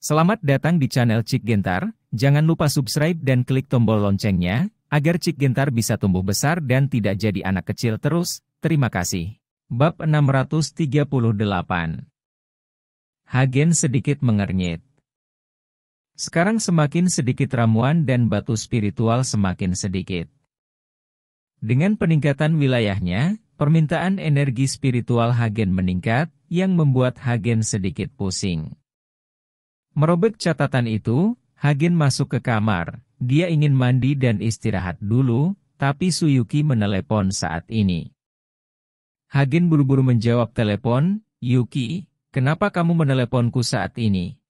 Selamat datang di channel Cik Gentar, jangan lupa subscribe dan klik tombol loncengnya, agar Cik Gentar bisa tumbuh besar dan tidak jadi anak kecil terus, terima kasih. Bab 638 Hagen sedikit mengernyit. Sekarang semakin sedikit ramuan dan batu spiritual semakin sedikit. Dengan peningkatan wilayahnya, permintaan energi spiritual Hagen meningkat, yang membuat Hagen sedikit pusing. Merobek catatan itu, Hagen masuk ke kamar. Dia ingin mandi dan istirahat dulu, tapi Suyuki menelepon saat ini. Hagen buru-buru menjawab telepon, Yuki, kenapa kamu meneleponku saat ini?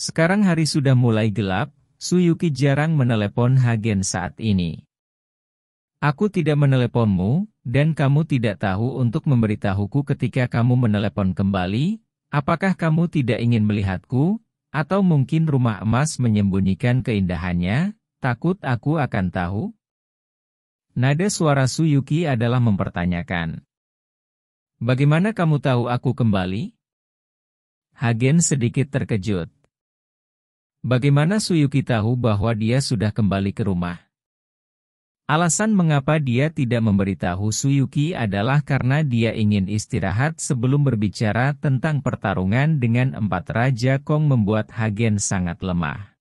Sekarang hari sudah mulai gelap, Suyuki jarang menelepon Hagen saat ini. Aku tidak meneleponmu, dan kamu tidak tahu untuk memberitahuku ketika kamu menelepon kembali, Apakah kamu tidak ingin melihatku? Atau mungkin rumah emas menyembunyikan keindahannya? Takut aku akan tahu? Nada suara Suyuki adalah mempertanyakan. Bagaimana kamu tahu aku kembali? Hagen sedikit terkejut. Bagaimana Suyuki tahu bahwa dia sudah kembali ke rumah? Alasan mengapa dia tidak memberitahu Suyuki adalah karena dia ingin istirahat sebelum berbicara tentang pertarungan dengan empat Raja Kong membuat Hagen sangat lemah.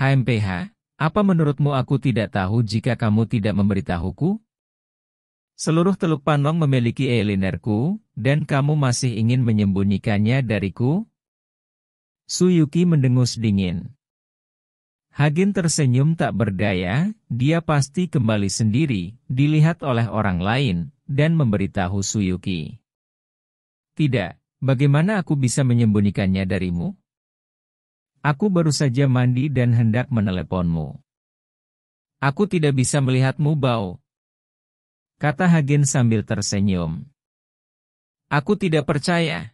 HMPH, apa menurutmu aku tidak tahu jika kamu tidak memberitahuku? Seluruh Teluk Panlong memiliki Elinerku, dan kamu masih ingin menyembunyikannya dariku? Suyuki mendengus dingin. Hagen tersenyum tak berdaya, dia pasti kembali sendiri, dilihat oleh orang lain, dan memberitahu Suyuki. Tidak, bagaimana aku bisa menyembunyikannya darimu? Aku baru saja mandi dan hendak meneleponmu. Aku tidak bisa melihatmu, Bau. Kata Hagen sambil tersenyum. Aku tidak percaya.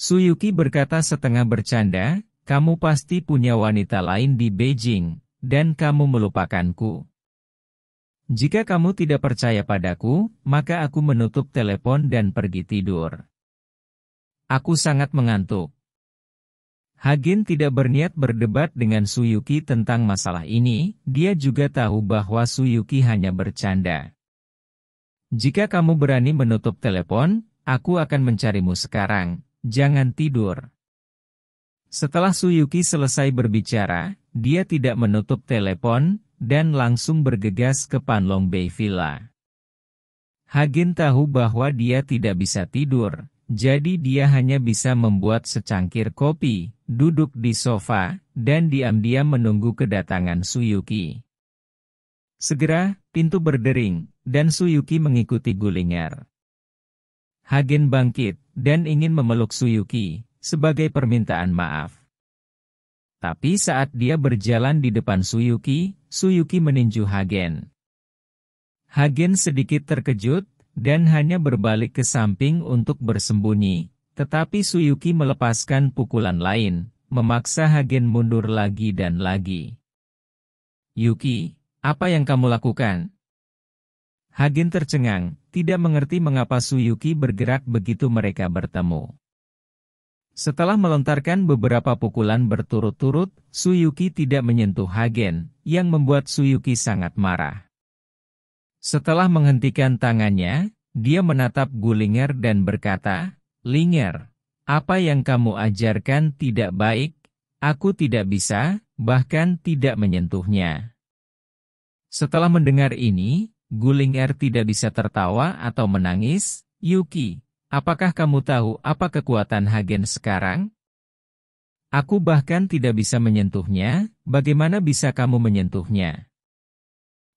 Suyuki berkata setengah bercanda, kamu pasti punya wanita lain di Beijing, dan kamu melupakanku. Jika kamu tidak percaya padaku, maka aku menutup telepon dan pergi tidur. Aku sangat mengantuk. Hagen tidak berniat berdebat dengan Suyuki tentang masalah ini, dia juga tahu bahwa Suyuki hanya bercanda. Jika kamu berani menutup telepon, aku akan mencarimu sekarang, jangan tidur. Setelah Suyuki selesai berbicara, dia tidak menutup telepon, dan langsung bergegas ke Panlong Bay Villa. Hagen tahu bahwa dia tidak bisa tidur, jadi dia hanya bisa membuat secangkir kopi, duduk di sofa, dan diam-diam menunggu kedatangan Suyuki. Segera, pintu berdering, dan Suyuki mengikuti Gulinger. Hagen bangkit, dan ingin memeluk Suyuki, sebagai permintaan maaf. Tapi saat dia berjalan di depan Suyuki, Suyuki meninju Hagen. Hagen sedikit terkejut, dan hanya berbalik ke samping untuk bersembunyi. Tetapi Suyuki melepaskan pukulan lain, memaksa Hagen mundur lagi dan lagi. Yuki, apa yang kamu lakukan? Hagen tercengang, tidak mengerti mengapa Suyuki bergerak begitu mereka bertemu. Setelah melontarkan beberapa pukulan berturut-turut, Suyuki tidak menyentuh Hagen, yang membuat Suyuki sangat marah. Setelah menghentikan tangannya, dia menatap Gulinger dan berkata, Linger, apa yang kamu ajarkan tidak baik, aku tidak bisa, bahkan tidak menyentuhnya. Setelah mendengar ini, Gulinger tidak bisa tertawa atau menangis, Yuki, Apakah kamu tahu apa kekuatan Hagen sekarang? Aku bahkan tidak bisa menyentuhnya, bagaimana bisa kamu menyentuhnya?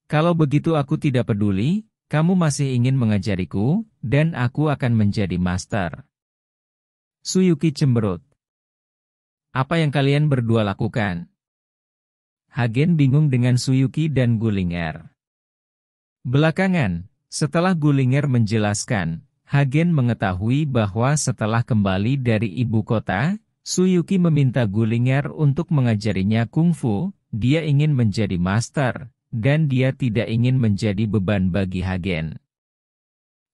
Kalau begitu aku tidak peduli, kamu masih ingin mengajariku, dan aku akan menjadi master. Suyuki cemberut. Apa yang kalian berdua lakukan? Hagen bingung dengan Suyuki dan Gulinger. Belakangan, setelah Gulinger menjelaskan, Hagen mengetahui bahwa setelah kembali dari ibu kota, Suyuki meminta Gulinger untuk mengajarinya kungfu, dia ingin menjadi master, dan dia tidak ingin menjadi beban bagi Hagen.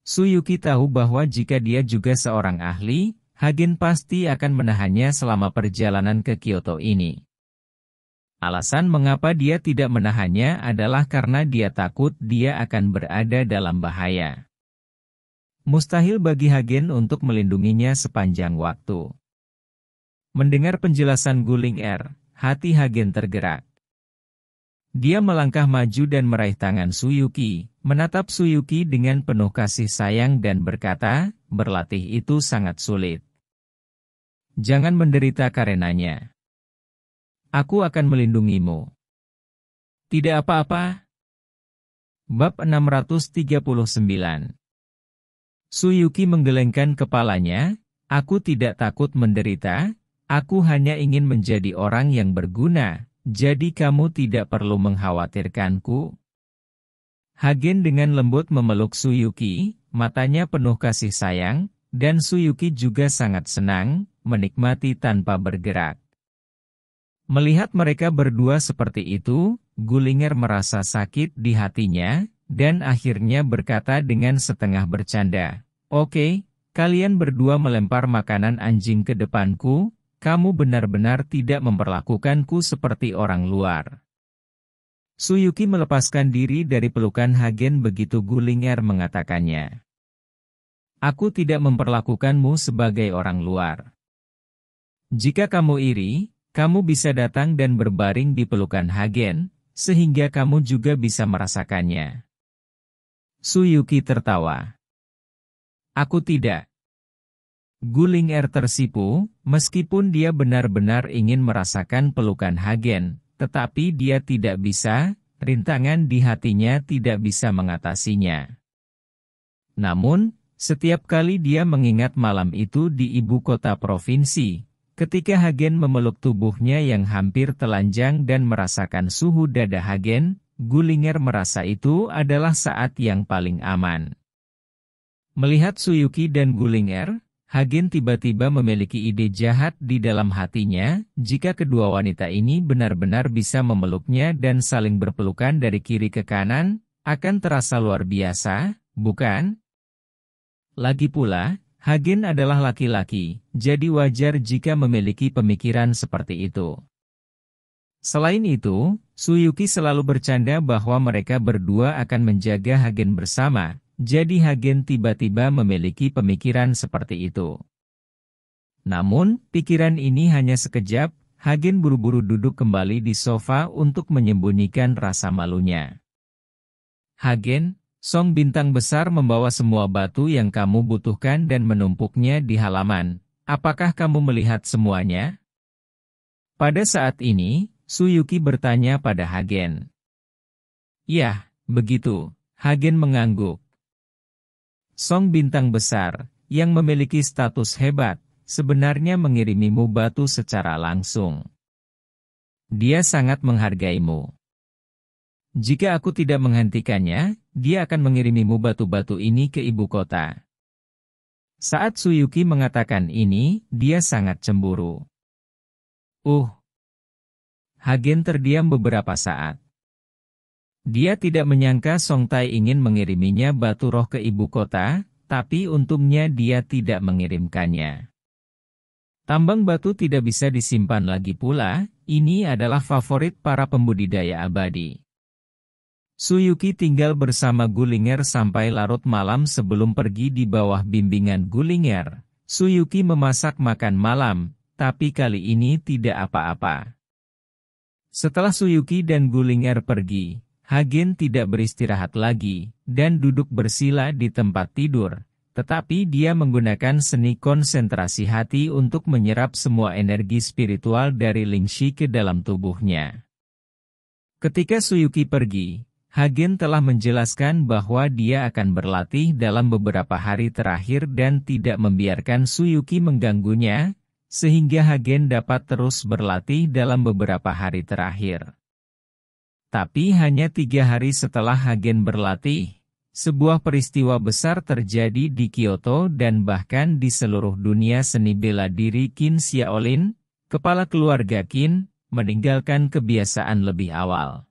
Suyuki tahu bahwa jika dia juga seorang ahli, Hagen pasti akan menahannya selama perjalanan ke Kyoto ini. Alasan mengapa dia tidak menahannya adalah karena dia takut dia akan berada dalam bahaya. Mustahil bagi Hagen untuk melindunginya sepanjang waktu. Mendengar penjelasan Guling R, er, hati Hagen tergerak. Dia melangkah maju dan meraih tangan Suyuki, menatap Suyuki dengan penuh kasih sayang dan berkata, berlatih itu sangat sulit. Jangan menderita karenanya. Aku akan melindungimu. Tidak apa-apa. Bab 639 Suyuki menggelengkan kepalanya, aku tidak takut menderita, aku hanya ingin menjadi orang yang berguna, jadi kamu tidak perlu mengkhawatirkanku. Hagen dengan lembut memeluk Suyuki, matanya penuh kasih sayang, dan Suyuki juga sangat senang, menikmati tanpa bergerak. Melihat mereka berdua seperti itu, Gulinger merasa sakit di hatinya, dan akhirnya berkata dengan setengah bercanda, Oke, okay, kalian berdua melempar makanan anjing ke depanku, kamu benar-benar tidak memperlakukanku seperti orang luar. Suyuki melepaskan diri dari pelukan Hagen begitu Gulinger mengatakannya. Aku tidak memperlakukanmu sebagai orang luar. Jika kamu iri, kamu bisa datang dan berbaring di pelukan Hagen, sehingga kamu juga bisa merasakannya. Suyuki tertawa. Aku tidak. Guling Er tersipu, meskipun dia benar-benar ingin merasakan pelukan Hagen, tetapi dia tidak bisa, rintangan di hatinya tidak bisa mengatasinya. Namun, setiap kali dia mengingat malam itu di ibu kota provinsi, ketika Hagen memeluk tubuhnya yang hampir telanjang dan merasakan suhu dada Hagen, Gulinger merasa itu adalah saat yang paling aman. Melihat Suyuki dan Gulinger, Hagen tiba-tiba memiliki ide jahat di dalam hatinya, jika kedua wanita ini benar-benar bisa memeluknya dan saling berpelukan dari kiri ke kanan, akan terasa luar biasa, bukan? Lagi pula, Hagen adalah laki-laki, jadi wajar jika memiliki pemikiran seperti itu. Selain itu, Suyuki selalu bercanda bahwa mereka berdua akan menjaga Hagen bersama, jadi Hagen tiba-tiba memiliki pemikiran seperti itu. Namun, pikiran ini hanya sekejap, Hagen buru-buru duduk kembali di sofa untuk menyembunyikan rasa malunya. Hagen, Song Bintang Besar membawa semua batu yang kamu butuhkan dan menumpuknya di halaman. Apakah kamu melihat semuanya? Pada saat ini, Suyuki bertanya pada Hagen. Yah, begitu, Hagen mengangguk. Song bintang besar, yang memiliki status hebat, sebenarnya mengirimimu batu secara langsung. Dia sangat menghargaimu. Jika aku tidak menghentikannya, dia akan mengirimimu batu-batu ini ke ibu kota. Saat Suyuki mengatakan ini, dia sangat cemburu. Uh, Hagen terdiam beberapa saat. Dia tidak menyangka Song Tai ingin mengiriminya batu roh ke ibu kota, tapi untungnya dia tidak mengirimkannya. Tambang batu tidak bisa disimpan lagi pula, ini adalah favorit para pembudidaya abadi. Suyuki tinggal bersama Gulinger sampai larut malam sebelum pergi di bawah bimbingan Gulinger. Suyuki memasak makan malam, tapi kali ini tidak apa-apa. Setelah Suyuki dan Gulinger pergi, Hagen tidak beristirahat lagi dan duduk bersila di tempat tidur, tetapi dia menggunakan seni konsentrasi hati untuk menyerap semua energi spiritual dari Lingxi ke dalam tubuhnya. Ketika Suyuki pergi, Hagen telah menjelaskan bahwa dia akan berlatih dalam beberapa hari terakhir dan tidak membiarkan Suyuki mengganggunya sehingga Hagen dapat terus berlatih dalam beberapa hari terakhir. Tapi hanya tiga hari setelah Hagen berlatih, sebuah peristiwa besar terjadi di Kyoto dan bahkan di seluruh dunia seni bela diri Kin Xiaolin, kepala keluarga Kin, meninggalkan kebiasaan lebih awal.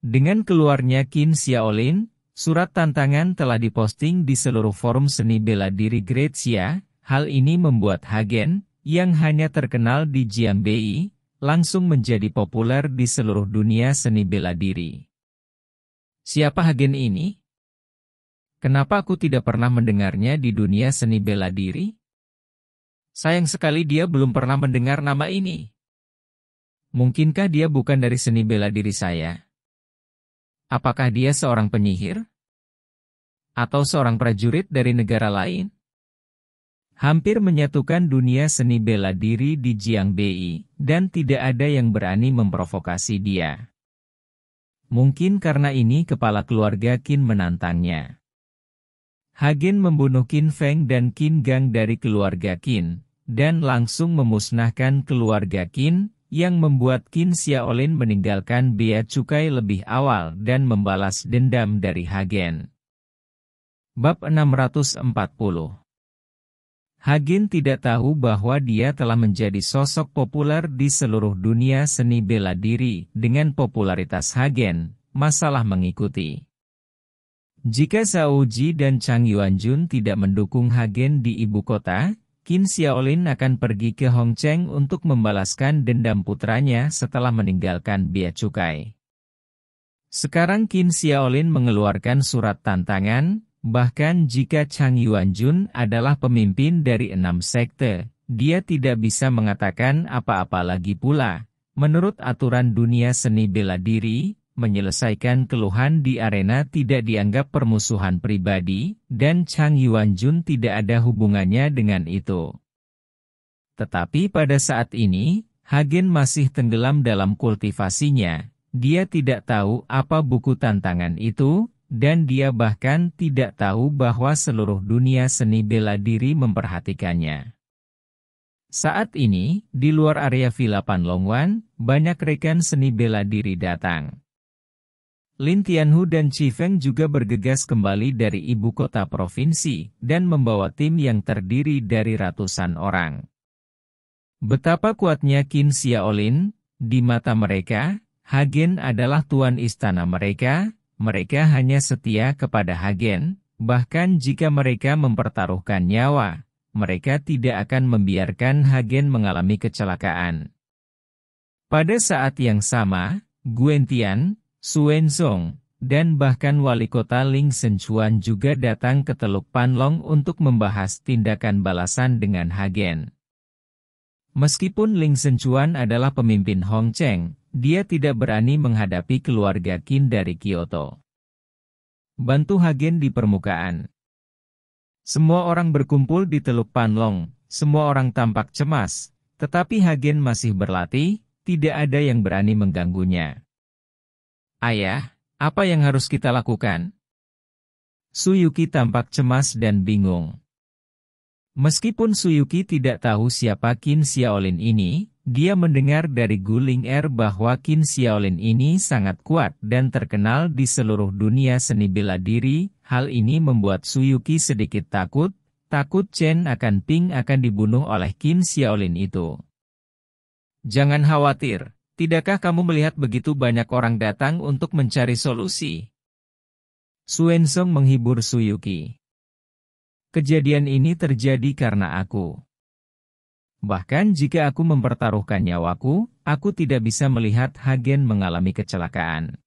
Dengan keluarnya Kin Xiaolin, surat tantangan telah diposting di seluruh forum seni bela diri Grecia, Hal ini membuat Hagen, yang hanya terkenal di Jiangbei, langsung menjadi populer di seluruh dunia seni bela diri. Siapa Hagen ini? Kenapa aku tidak pernah mendengarnya di dunia seni bela diri? Sayang sekali dia belum pernah mendengar nama ini. Mungkinkah dia bukan dari seni bela diri saya? Apakah dia seorang penyihir? Atau seorang prajurit dari negara lain? hampir menyatukan dunia seni bela diri di Jiangbei, dan tidak ada yang berani memprovokasi dia. Mungkin karena ini kepala keluarga Qin menantangnya. Hagen membunuh Qin Feng dan Qin Gang dari keluarga Qin, dan langsung memusnahkan keluarga Qin, yang membuat Qin Xiaolin meninggalkan bea cukai lebih awal dan membalas dendam dari Hagen. Bab 640 Hagen tidak tahu bahwa dia telah menjadi sosok populer di seluruh dunia seni bela diri. Dengan popularitas Hagen, masalah mengikuti. Jika Zhao dan Chang Yuanjun tidak mendukung Hagen di ibu kota, Kim Xiaolin akan pergi ke Hongcheng untuk membalaskan dendam putranya setelah meninggalkan bea cukai. Sekarang Kim Xiaolin mengeluarkan surat tantangan, Bahkan jika Chang Yuanjun adalah pemimpin dari enam sekte, dia tidak bisa mengatakan apa-apa lagi pula. Menurut aturan dunia seni bela diri, menyelesaikan keluhan di arena tidak dianggap permusuhan pribadi, dan Chang Yuanjun tidak ada hubungannya dengan itu. Tetapi pada saat ini, Hagen masih tenggelam dalam kultivasinya. Dia tidak tahu apa buku tantangan itu, dan dia bahkan tidak tahu bahwa seluruh dunia seni bela diri memperhatikannya. Saat ini, di luar area Villa Panlongwan, banyak rekan seni bela diri datang. Lin Tianhu dan Chi Feng juga bergegas kembali dari ibu kota provinsi, dan membawa tim yang terdiri dari ratusan orang. Betapa kuatnya Qin Xiaolin, di mata mereka, Hagen adalah tuan istana mereka, mereka hanya setia kepada Hagen, bahkan jika mereka mempertaruhkan nyawa, mereka tidak akan membiarkan Hagen mengalami kecelakaan. Pada saat yang sama, Guentian, Suenzong, dan bahkan wali kota Ling Senchuan juga datang ke Teluk Panlong untuk membahas tindakan balasan dengan Hagen. Meskipun Ling Senchuan adalah pemimpin Hong Cheng, dia tidak berani menghadapi keluarga Qin dari Kyoto. Bantu Hagen di permukaan. Semua orang berkumpul di Teluk Panlong, semua orang tampak cemas, tetapi Hagen masih berlatih, tidak ada yang berani mengganggunya. Ayah, apa yang harus kita lakukan? Suyuki tampak cemas dan bingung. Meskipun Suyuki tidak tahu siapa Qin Xiaolin ini, dia mendengar dari Guling Er bahwa Qin Xiaolin ini sangat kuat dan terkenal di seluruh dunia seni bela diri, hal ini membuat Suyuki sedikit takut, takut Chen akan Ping akan dibunuh oleh Qin Xiaolin itu. Jangan khawatir, tidakkah kamu melihat begitu banyak orang datang untuk mencari solusi? Suen Song menghibur Suyuki. Kejadian ini terjadi karena aku. Bahkan jika aku mempertaruhkan nyawaku, aku tidak bisa melihat Hagen mengalami kecelakaan.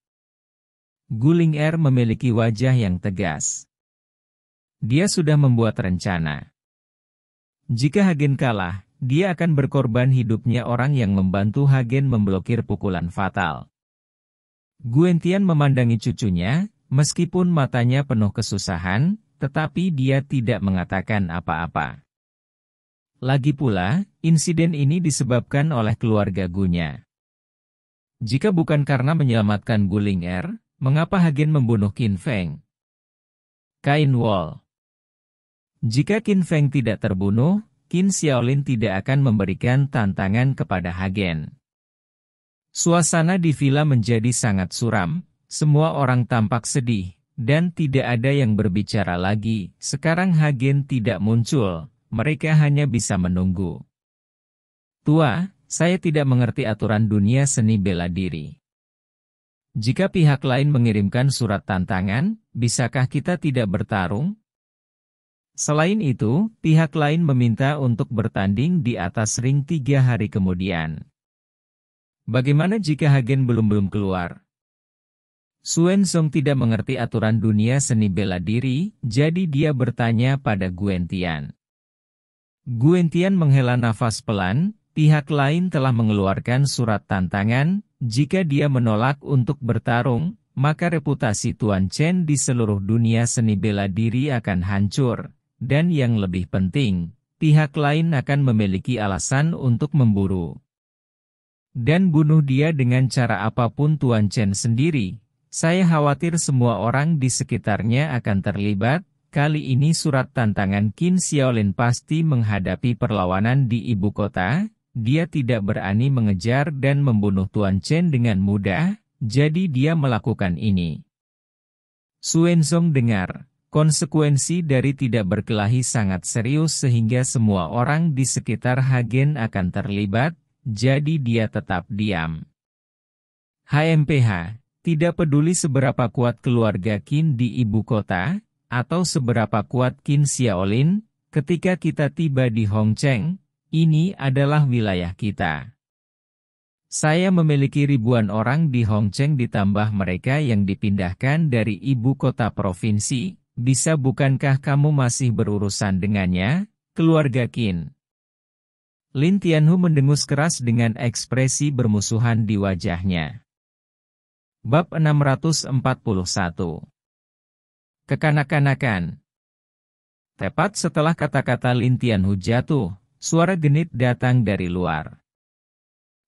Guling Air er memiliki wajah yang tegas. Dia sudah membuat rencana. Jika Hagen kalah, dia akan berkorban hidupnya orang yang membantu Hagen memblokir pukulan fatal. Guentian memandangi cucunya, meskipun matanya penuh kesusahan, tetapi dia tidak mengatakan apa-apa. Lagi pula, insiden ini disebabkan oleh keluarga Gunya. Jika bukan karena menyelamatkan Guling Er, mengapa Hagen membunuh Qin Feng? Kain Wall Jika Qin Feng tidak terbunuh, Qin Xiaolin tidak akan memberikan tantangan kepada Hagen. Suasana di villa menjadi sangat suram, semua orang tampak sedih, dan tidak ada yang berbicara lagi. Sekarang Hagen tidak muncul, mereka hanya bisa menunggu. Tua, saya tidak mengerti aturan dunia seni bela diri. Jika pihak lain mengirimkan surat tantangan, bisakah kita tidak bertarung? Selain itu, pihak lain meminta untuk bertanding di atas ring tiga hari kemudian. Bagaimana jika Hagen belum-belum keluar? Suen Song tidak mengerti aturan dunia seni bela diri, jadi dia bertanya pada Guentian. Guentian menghela nafas pelan, pihak lain telah mengeluarkan surat tantangan, jika dia menolak untuk bertarung, maka reputasi Tuan Chen di seluruh dunia seni bela diri akan hancur, dan yang lebih penting, pihak lain akan memiliki alasan untuk memburu. Dan bunuh dia dengan cara apapun Tuan Chen sendiri, saya khawatir semua orang di sekitarnya akan terlibat, Kali ini surat tantangan Qin Xiaolin pasti menghadapi perlawanan di ibu kota, dia tidak berani mengejar dan membunuh Tuan Chen dengan mudah, jadi dia melakukan ini. Suenzong dengar, konsekuensi dari tidak berkelahi sangat serius sehingga semua orang di sekitar Hagen akan terlibat, jadi dia tetap diam. HMPH, tidak peduli seberapa kuat keluarga Qin di ibu kota, atau seberapa kuat Qin Xiaolin, ketika kita tiba di Hongcheng, ini adalah wilayah kita. Saya memiliki ribuan orang di Hongcheng ditambah mereka yang dipindahkan dari ibu kota provinsi, bisa bukankah kamu masih berurusan dengannya, keluarga Qin? Lin Tianhu mendengus keras dengan ekspresi bermusuhan di wajahnya. Bab 641 Kekanak-kanakan. Tepat setelah kata-kata Lintian Hu jatuh, suara genit datang dari luar.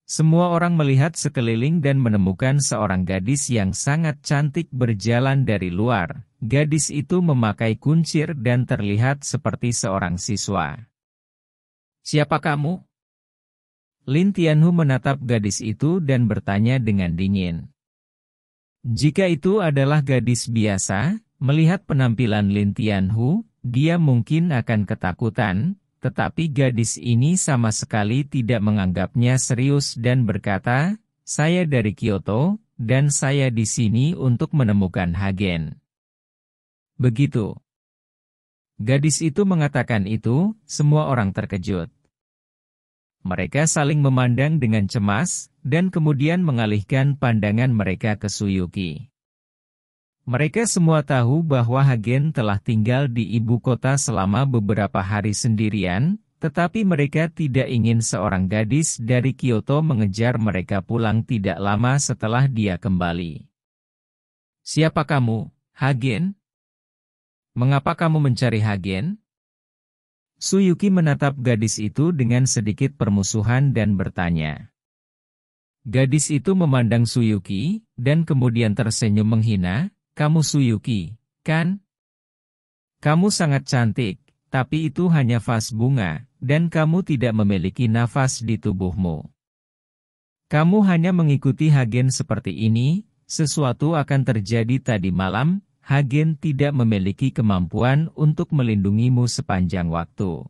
Semua orang melihat sekeliling dan menemukan seorang gadis yang sangat cantik berjalan dari luar. Gadis itu memakai kuncir dan terlihat seperti seorang siswa. Siapa kamu? Lin Tianhu menatap gadis itu dan bertanya dengan dingin. Jika itu adalah gadis biasa, Melihat penampilan Lin Tianhu, dia mungkin akan ketakutan, tetapi gadis ini sama sekali tidak menganggapnya serius dan berkata, saya dari Kyoto, dan saya di sini untuk menemukan Hagen. Begitu. Gadis itu mengatakan itu, semua orang terkejut. Mereka saling memandang dengan cemas, dan kemudian mengalihkan pandangan mereka ke Suyuki. Mereka semua tahu bahwa Hagen telah tinggal di ibu kota selama beberapa hari sendirian, tetapi mereka tidak ingin seorang gadis dari Kyoto mengejar mereka pulang tidak lama setelah dia kembali. Siapa kamu, Hagen? Mengapa kamu mencari Hagen? Suyuki menatap gadis itu dengan sedikit permusuhan dan bertanya. Gadis itu memandang Suyuki, dan kemudian tersenyum menghina, kamu Suyuki, kan? Kamu sangat cantik, tapi itu hanya vas bunga, dan kamu tidak memiliki nafas di tubuhmu. Kamu hanya mengikuti Hagen seperti ini, sesuatu akan terjadi tadi malam, Hagen tidak memiliki kemampuan untuk melindungimu sepanjang waktu.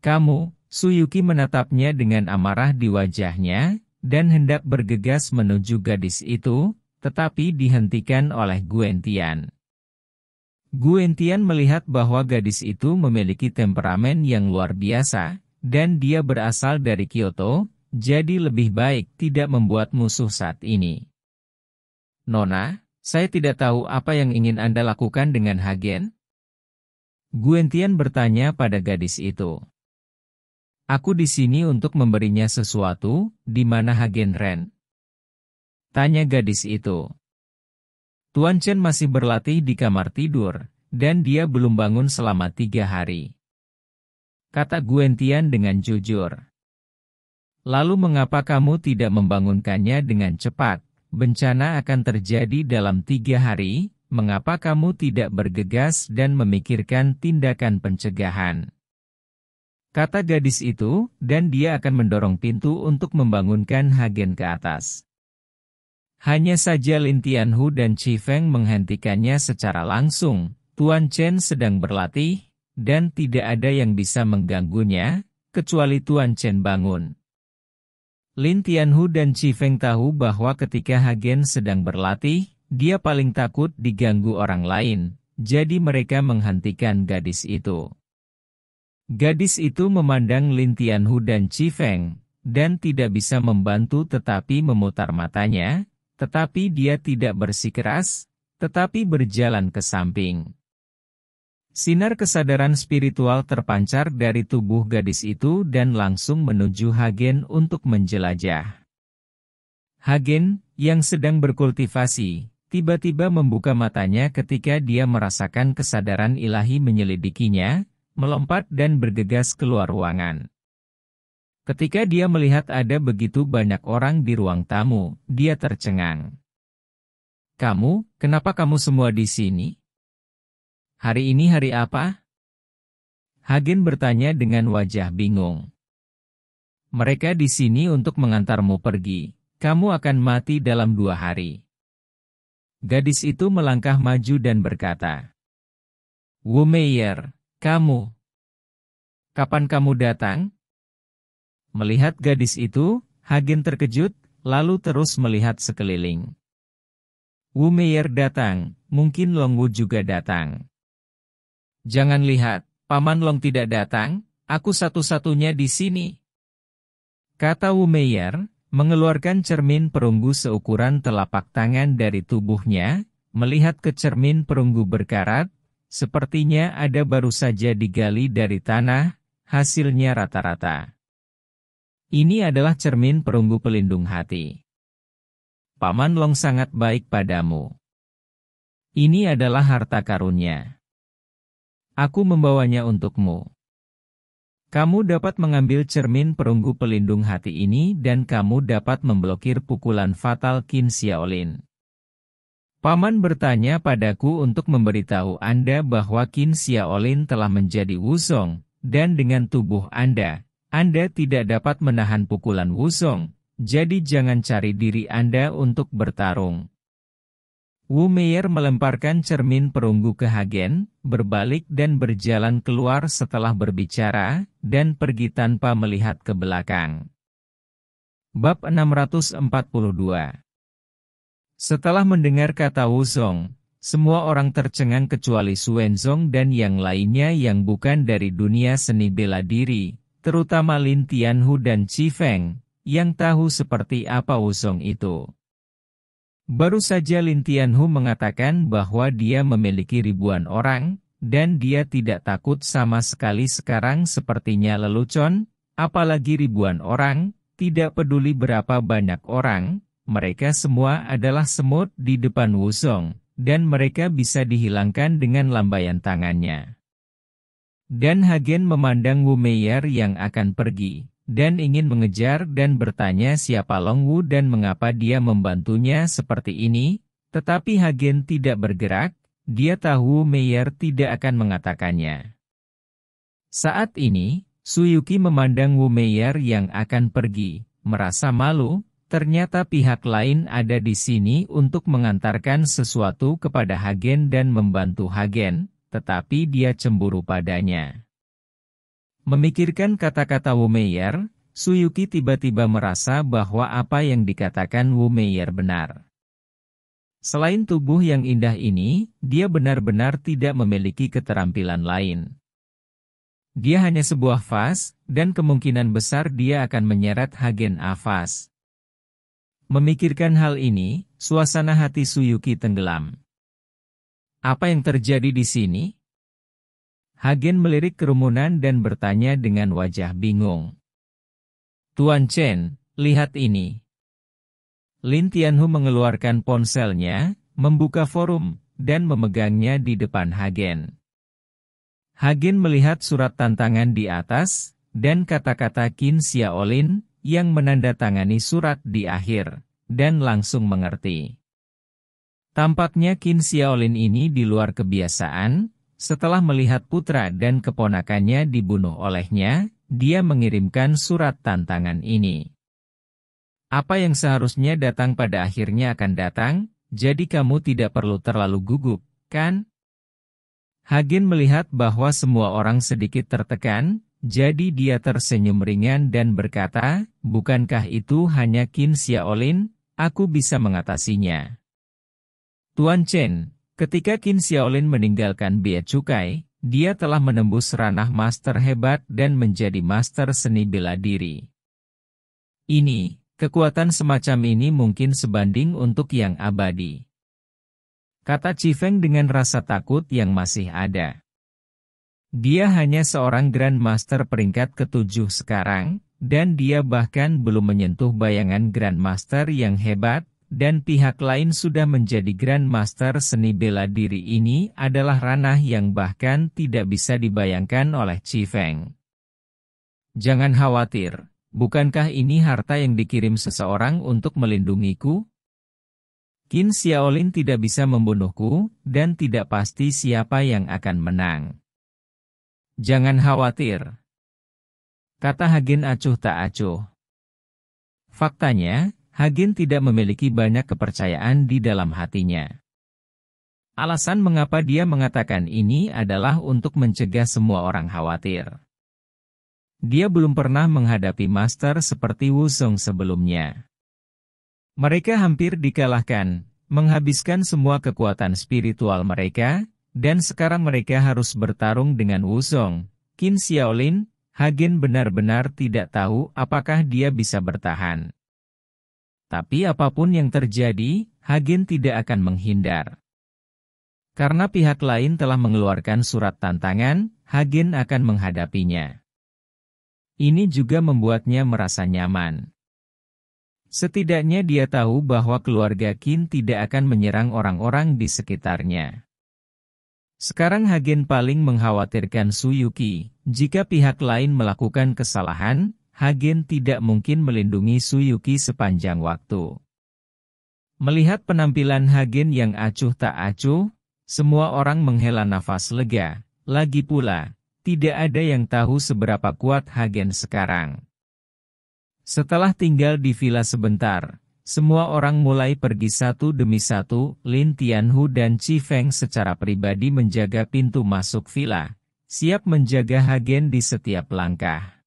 Kamu, Suyuki menatapnya dengan amarah di wajahnya, dan hendak bergegas menuju gadis itu, tetapi dihentikan oleh Guentian. Guentian melihat bahwa gadis itu memiliki temperamen yang luar biasa, dan dia berasal dari Kyoto, jadi lebih baik tidak membuat musuh saat ini. Nona, saya tidak tahu apa yang ingin Anda lakukan dengan Hagen. Guentian bertanya pada gadis itu. Aku di sini untuk memberinya sesuatu, di mana Hagen Ren, Tanya gadis itu. Tuan Chen masih berlatih di kamar tidur, dan dia belum bangun selama tiga hari. Kata Guentian dengan jujur. Lalu mengapa kamu tidak membangunkannya dengan cepat? Bencana akan terjadi dalam tiga hari, mengapa kamu tidak bergegas dan memikirkan tindakan pencegahan? Kata gadis itu, dan dia akan mendorong pintu untuk membangunkan Hagen ke atas. Hanya saja Lin Tianhu dan Chi Feng menghentikannya secara langsung. Tuan Chen sedang berlatih, dan tidak ada yang bisa mengganggunya, kecuali Tuan Chen bangun. Lin Tianhu dan Chi Feng tahu bahwa ketika Hagen sedang berlatih, dia paling takut diganggu orang lain, jadi mereka menghentikan gadis itu. Gadis itu memandang Lin Tianhu dan Chi Feng, dan tidak bisa membantu tetapi memutar matanya, tetapi dia tidak bersikeras, tetapi berjalan ke samping. Sinar kesadaran spiritual terpancar dari tubuh gadis itu dan langsung menuju Hagen untuk menjelajah. Hagen, yang sedang berkultivasi, tiba-tiba membuka matanya ketika dia merasakan kesadaran ilahi menyelidikinya, melompat dan bergegas keluar ruangan. Ketika dia melihat ada begitu banyak orang di ruang tamu, dia tercengang. Kamu, kenapa kamu semua di sini? Hari ini hari apa? Hagen bertanya dengan wajah bingung. Mereka di sini untuk mengantarmu pergi. Kamu akan mati dalam dua hari. Gadis itu melangkah maju dan berkata, Wumeyer, kamu. Kapan kamu datang? Melihat gadis itu, Hagen terkejut, lalu terus melihat sekeliling. Wu Meier datang, mungkin Long Wu juga datang. Jangan lihat, Paman Long tidak datang, aku satu-satunya di sini. Kata Wu Meier, mengeluarkan cermin perunggu seukuran telapak tangan dari tubuhnya, melihat ke cermin perunggu berkarat, sepertinya ada baru saja digali dari tanah, hasilnya rata-rata. Ini adalah cermin perunggu pelindung hati. Paman Long sangat baik padamu. Ini adalah harta karunnya. Aku membawanya untukmu. Kamu dapat mengambil cermin perunggu pelindung hati ini dan kamu dapat memblokir pukulan fatal Qin Xiaolin. Paman bertanya padaku untuk memberitahu Anda bahwa Qin Xiaolin telah menjadi wusong, dan dengan tubuh Anda, anda tidak dapat menahan pukulan Wusong, jadi jangan cari diri Anda untuk bertarung. Wu Meier melemparkan cermin perunggu ke Hagen, berbalik dan berjalan keluar setelah berbicara, dan pergi tanpa melihat ke belakang. Bab 642 Setelah mendengar kata Wusong, semua orang tercengang kecuali Suenzong dan yang lainnya yang bukan dari dunia seni bela diri, terutama Lin Tianhu dan Chi Feng, yang tahu seperti apa Wusong itu. Baru saja Lin Tianhu mengatakan bahwa dia memiliki ribuan orang, dan dia tidak takut sama sekali sekarang sepertinya lelucon, apalagi ribuan orang, tidak peduli berapa banyak orang, mereka semua adalah semut di depan Wusong, dan mereka bisa dihilangkan dengan lambaian tangannya. Dan Hagen memandang Wu Meier yang akan pergi, dan ingin mengejar dan bertanya siapa Long Wu dan mengapa dia membantunya seperti ini, tetapi Hagen tidak bergerak, dia tahu Meier tidak akan mengatakannya. Saat ini, Suyuki memandang Wu Meier yang akan pergi, merasa malu, ternyata pihak lain ada di sini untuk mengantarkan sesuatu kepada Hagen dan membantu Hagen, tetapi dia cemburu padanya. Memikirkan kata-kata Wumeyer, Suyuki tiba-tiba merasa bahwa apa yang dikatakan Wumeyer benar. Selain tubuh yang indah ini, dia benar-benar tidak memiliki keterampilan lain. Dia hanya sebuah vas, dan kemungkinan besar dia akan menyeret Hagen Avas. Memikirkan hal ini, suasana hati Suyuki tenggelam. Apa yang terjadi di sini? Hagen melirik kerumunan dan bertanya dengan wajah bingung. Tuan Chen, lihat ini. Lin Tianhu mengeluarkan ponselnya, membuka forum, dan memegangnya di depan Hagen. Hagen melihat surat tantangan di atas, dan kata-kata Qin Xiaolin, yang menandatangani surat di akhir, dan langsung mengerti. Tampaknya Qin Xiaolin ini di luar kebiasaan, setelah melihat putra dan keponakannya dibunuh olehnya, dia mengirimkan surat tantangan ini. Apa yang seharusnya datang pada akhirnya akan datang, jadi kamu tidak perlu terlalu gugup, kan? Hagen melihat bahwa semua orang sedikit tertekan, jadi dia tersenyum ringan dan berkata, bukankah itu hanya Qin Xiaolin, aku bisa mengatasinya. Tuan Chen, ketika Qin Xiaolin meninggalkan Bea Cukai, dia telah menembus ranah master hebat dan menjadi master seni bela diri. Ini, kekuatan semacam ini mungkin sebanding untuk yang abadi. Kata Cifeng dengan rasa takut yang masih ada. Dia hanya seorang Grand Master peringkat ketujuh sekarang, dan dia bahkan belum menyentuh bayangan Grand Master yang hebat, dan pihak lain sudah menjadi grandmaster seni bela diri ini adalah ranah yang bahkan tidak bisa dibayangkan oleh Chi Feng. Jangan khawatir, bukankah ini harta yang dikirim seseorang untuk melindungiku? Qin Xiaolin tidak bisa membunuhku, dan tidak pasti siapa yang akan menang. Jangan khawatir. Kata Hagen acuh tak acuh. Faktanya, Hagen tidak memiliki banyak kepercayaan di dalam hatinya. Alasan mengapa dia mengatakan ini adalah untuk mencegah semua orang khawatir. Dia belum pernah menghadapi master seperti Wusong sebelumnya. Mereka hampir dikalahkan, menghabiskan semua kekuatan spiritual mereka, dan sekarang mereka harus bertarung dengan Wusong. Kim Xiaolin, Hagen benar-benar tidak tahu apakah dia bisa bertahan. Tapi apapun yang terjadi, Hagen tidak akan menghindar. Karena pihak lain telah mengeluarkan surat tantangan, Hagen akan menghadapinya. Ini juga membuatnya merasa nyaman. Setidaknya dia tahu bahwa keluarga Qin tidak akan menyerang orang-orang di sekitarnya. Sekarang Hagen paling mengkhawatirkan Suyuki, jika pihak lain melakukan kesalahan, Hagen tidak mungkin melindungi Suyuki sepanjang waktu. Melihat penampilan Hagen yang acuh tak acuh, semua orang menghela nafas lega. Lagi pula, tidak ada yang tahu seberapa kuat Hagen sekarang. Setelah tinggal di villa sebentar, semua orang mulai pergi satu demi satu, Lin Tianhu dan Chi Feng secara pribadi menjaga pintu masuk villa, siap menjaga Hagen di setiap langkah.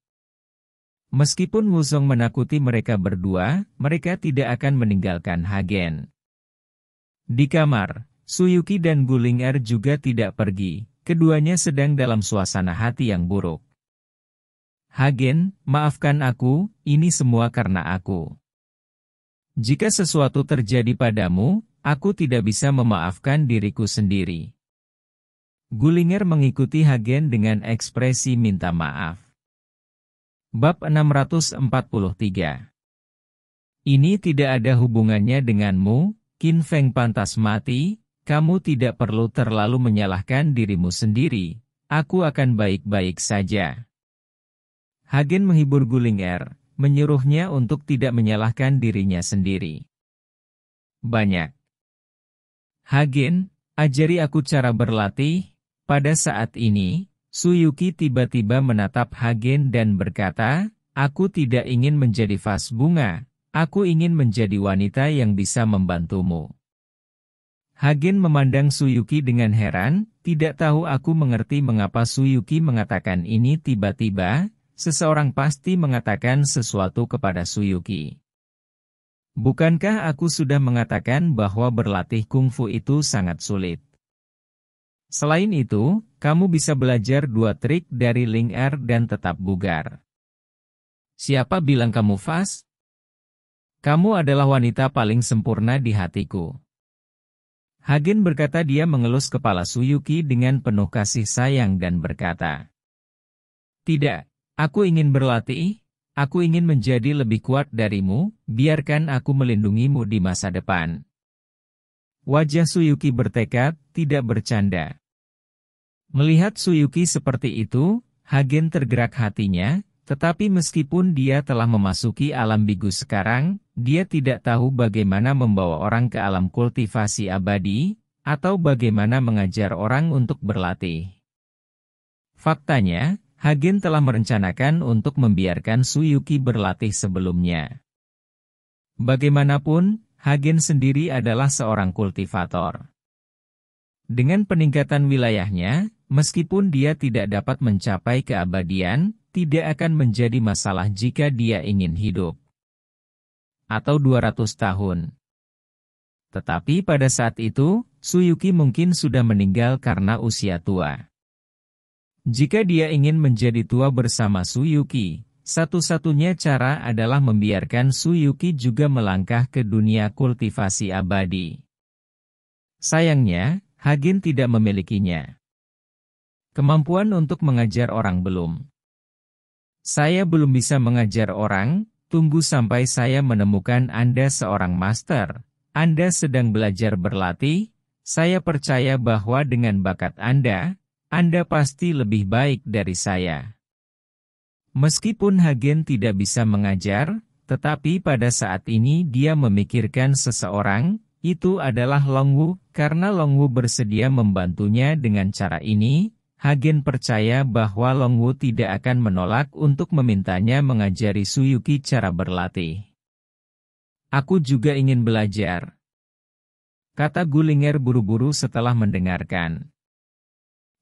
Meskipun Wuzong menakuti mereka berdua, mereka tidak akan meninggalkan Hagen. Di kamar, Suyuki dan Guling Er juga tidak pergi, keduanya sedang dalam suasana hati yang buruk. Hagen, maafkan aku, ini semua karena aku. Jika sesuatu terjadi padamu, aku tidak bisa memaafkan diriku sendiri. Gulinger mengikuti Hagen dengan ekspresi minta maaf. Bab 643 Ini tidak ada hubungannya denganmu, Qin Feng pantas mati, kamu tidak perlu terlalu menyalahkan dirimu sendiri, aku akan baik-baik saja. Hagen menghibur Gulinger, menyuruhnya untuk tidak menyalahkan dirinya sendiri. Banyak. Hagen, ajari aku cara berlatih, pada saat ini, Suyuki tiba-tiba menatap Hagen dan berkata, Aku tidak ingin menjadi vas bunga, aku ingin menjadi wanita yang bisa membantumu. Hagen memandang Suyuki dengan heran, tidak tahu aku mengerti mengapa Suyuki mengatakan ini tiba-tiba, seseorang pasti mengatakan sesuatu kepada Suyuki. Bukankah aku sudah mengatakan bahwa berlatih kungfu itu sangat sulit? Selain itu, kamu bisa belajar dua trik dari link R er dan tetap bugar. Siapa bilang kamu fas? Kamu adalah wanita paling sempurna di hatiku. Hagen berkata dia mengelus kepala Suyuki dengan penuh kasih sayang dan berkata, Tidak, aku ingin berlatih, aku ingin menjadi lebih kuat darimu, biarkan aku melindungimu di masa depan. Wajah Suyuki bertekad, tidak bercanda. Melihat Suyuki seperti itu, Hagen tergerak hatinya, tetapi meskipun dia telah memasuki alam bigu sekarang, dia tidak tahu bagaimana membawa orang ke alam kultivasi abadi, atau bagaimana mengajar orang untuk berlatih. Faktanya, Hagen telah merencanakan untuk membiarkan Suyuki berlatih sebelumnya. Bagaimanapun, Hagen sendiri adalah seorang kultivator. Dengan peningkatan wilayahnya, Meskipun dia tidak dapat mencapai keabadian, tidak akan menjadi masalah jika dia ingin hidup. Atau 200 tahun. Tetapi pada saat itu, Suyuki mungkin sudah meninggal karena usia tua. Jika dia ingin menjadi tua bersama Suyuki, satu-satunya cara adalah membiarkan Suyuki juga melangkah ke dunia kultivasi abadi. Sayangnya, Hagen tidak memilikinya. Kemampuan untuk mengajar orang belum. Saya belum bisa mengajar orang, tunggu sampai saya menemukan Anda seorang master. Anda sedang belajar berlatih, saya percaya bahwa dengan bakat Anda, Anda pasti lebih baik dari saya. Meskipun Hagen tidak bisa mengajar, tetapi pada saat ini dia memikirkan seseorang, itu adalah Longwu, karena Longwu bersedia membantunya dengan cara ini, Hagen percaya bahwa Longwu tidak akan menolak untuk memintanya mengajari Suyuki cara berlatih. Aku juga ingin belajar. Kata Gulinger buru-buru setelah mendengarkan.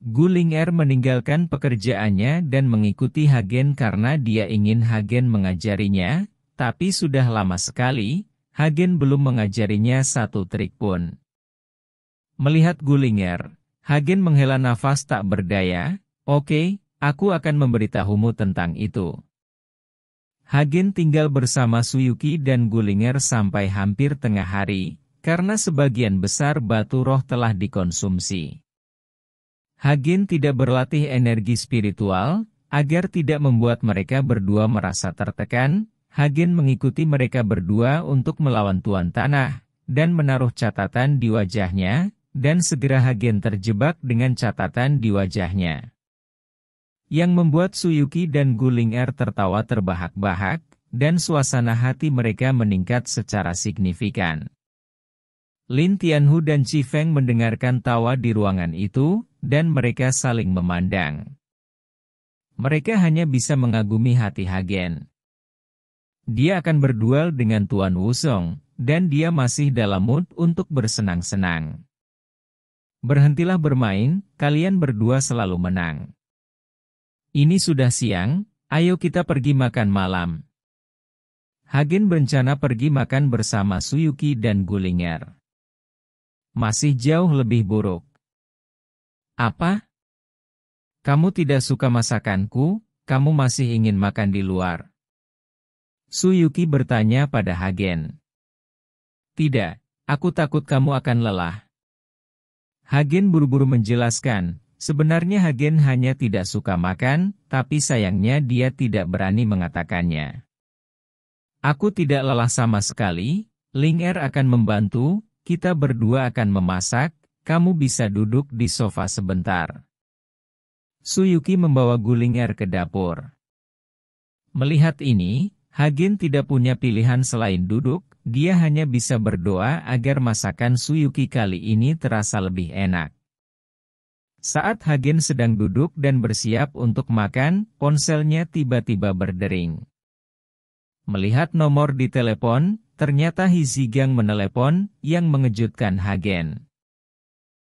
Gulinger meninggalkan pekerjaannya dan mengikuti Hagen karena dia ingin Hagen mengajarinya, tapi sudah lama sekali, Hagen belum mengajarinya satu trik pun. Melihat Gulinger, Hagen menghela nafas tak berdaya, oke, okay, aku akan memberitahumu tentang itu. Hagen tinggal bersama Suyuki dan Gulinger sampai hampir tengah hari, karena sebagian besar batu roh telah dikonsumsi. Hagen tidak berlatih energi spiritual, agar tidak membuat mereka berdua merasa tertekan, Hagen mengikuti mereka berdua untuk melawan Tuan Tanah, dan menaruh catatan di wajahnya, dan segera Hagen terjebak dengan catatan di wajahnya. Yang membuat Suyuki dan Guling Er tertawa terbahak-bahak, dan suasana hati mereka meningkat secara signifikan. Lin Tianhu dan Chi Feng mendengarkan tawa di ruangan itu, dan mereka saling memandang. Mereka hanya bisa mengagumi hati Hagen. Dia akan berduel dengan Tuan Wusong, dan dia masih dalam mood untuk bersenang-senang. Berhentilah bermain, kalian berdua selalu menang. Ini sudah siang, ayo kita pergi makan malam. Hagen berencana pergi makan bersama Suyuki dan Gulinger. Masih jauh lebih buruk. Apa? Kamu tidak suka masakanku, kamu masih ingin makan di luar. Suyuki bertanya pada Hagen. Tidak, aku takut kamu akan lelah. Hagen buru-buru menjelaskan, sebenarnya Hagen hanya tidak suka makan, tapi sayangnya dia tidak berani mengatakannya. Aku tidak lelah sama sekali, Ling Er akan membantu, kita berdua akan memasak, kamu bisa duduk di sofa sebentar. Suyuki membawa guling Er ke dapur. Melihat ini, Hagen tidak punya pilihan selain duduk, dia hanya bisa berdoa agar masakan Suyuki kali ini terasa lebih enak. Saat Hagen sedang duduk dan bersiap untuk makan, ponselnya tiba-tiba berdering. Melihat nomor di telepon, ternyata Hizigang menelepon, yang mengejutkan Hagen.